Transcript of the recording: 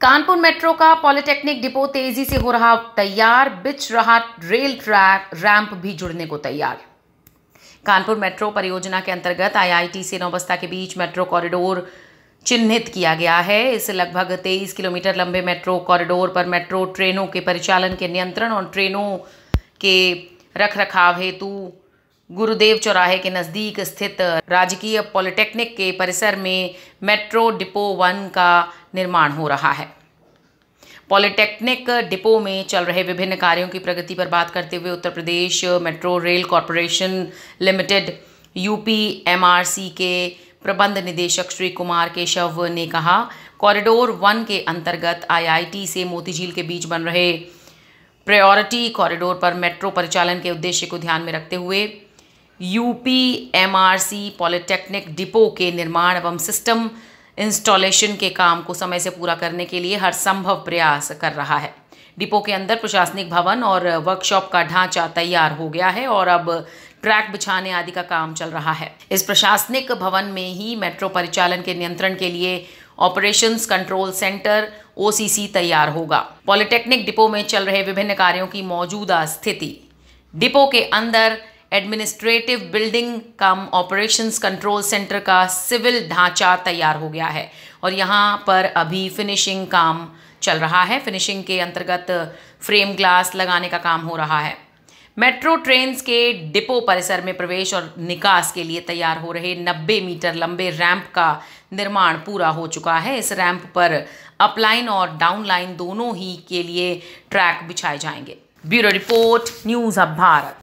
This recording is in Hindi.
कानपुर मेट्रो का पॉलिटेक्निक डिपो तेजी से हो रहा तैयार बिच रहा रेल ट्रैक रैंप भी जुड़ने को तैयार कानपुर मेट्रो परियोजना के अंतर्गत आईआईटी से नौबस्ता के बीच मेट्रो कॉरिडोर चिन्हित किया गया है इस लगभग तेईस किलोमीटर लंबे मेट्रो कॉरिडोर पर मेट्रो ट्रेनों के परिचालन के नियंत्रण और ट्रेनों के रख रखाव हेतु गुरुदेव चौराहे के नज़दीक स्थित राजकीय पॉलिटेक्निक के परिसर में मेट्रो डिपो वन का निर्माण हो रहा है पॉलिटेक्निक डिपो में चल रहे विभिन्न कार्यों की प्रगति पर बात करते हुए Uttar Pradesh metro rail corporation limited UP MRC के प्रबंध निदेशक श्री कुमार केशव ने कहा कॉरिडोर वन के अंतर्गत आईआईटी से मोतीझील के बीच बन रहे प्रायोरिटी कॉरिडोर पर मेट्रो परिचालन के उद्देश्य को ध्यान में रखते हुए यूपी एमआरसी पॉलिटेक्निक डिपो के निर्माण एवं सिस्टम इंस्टॉलेशन के काम को समय से पूरा करने के लिए हर संभव प्रयास कर रहा है डिपो के अंदर प्रशासनिक भवन और वर्कशॉप का ढांचा तैयार हो गया है और अब ट्रैक बिछाने आदि का काम चल रहा है इस प्रशासनिक भवन में ही मेट्रो परिचालन के नियंत्रण के लिए ऑपरेशंस कंट्रोल सेंटर ओसीसी तैयार होगा पॉलिटेक्निक डिपो में चल रहे विभिन्न कार्यों की मौजूदा स्थिति डिपो के अंदर administrative building cum operations control centre का सिविल ढांचा तैयार हो गया है और यहाँ पर अभी फिनिशिंग काम चल रहा है फिनिशिंग के अंतर्गत फ्रेम ग्लास लगाने का काम हो रहा है मेट्रो ट्रेन के डिपो परिसर में प्रवेश और निकास के लिए तैयार हो रहे 90 मीटर लंबे रैंप का निर्माण पूरा हो चुका है इस रैंप पर अपलाइन और डाउनलाइन दोनों ही के लिए ट्रैक बिछाए जाएंगे ब्यूरो रिपोर्ट न्यूज़ अब भारत